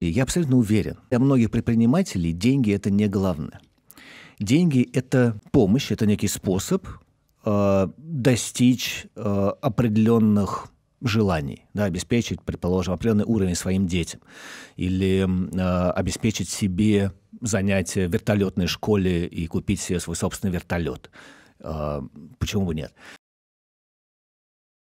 И я абсолютно уверен, для многих предпринимателей деньги – это не главное. Деньги – это помощь, это некий способ э, достичь э, определенных желаний, да, обеспечить, предположим, определенный уровень своим детям или э, обеспечить себе занятия в вертолетной школе и купить себе свой собственный вертолет. Э, почему бы нет?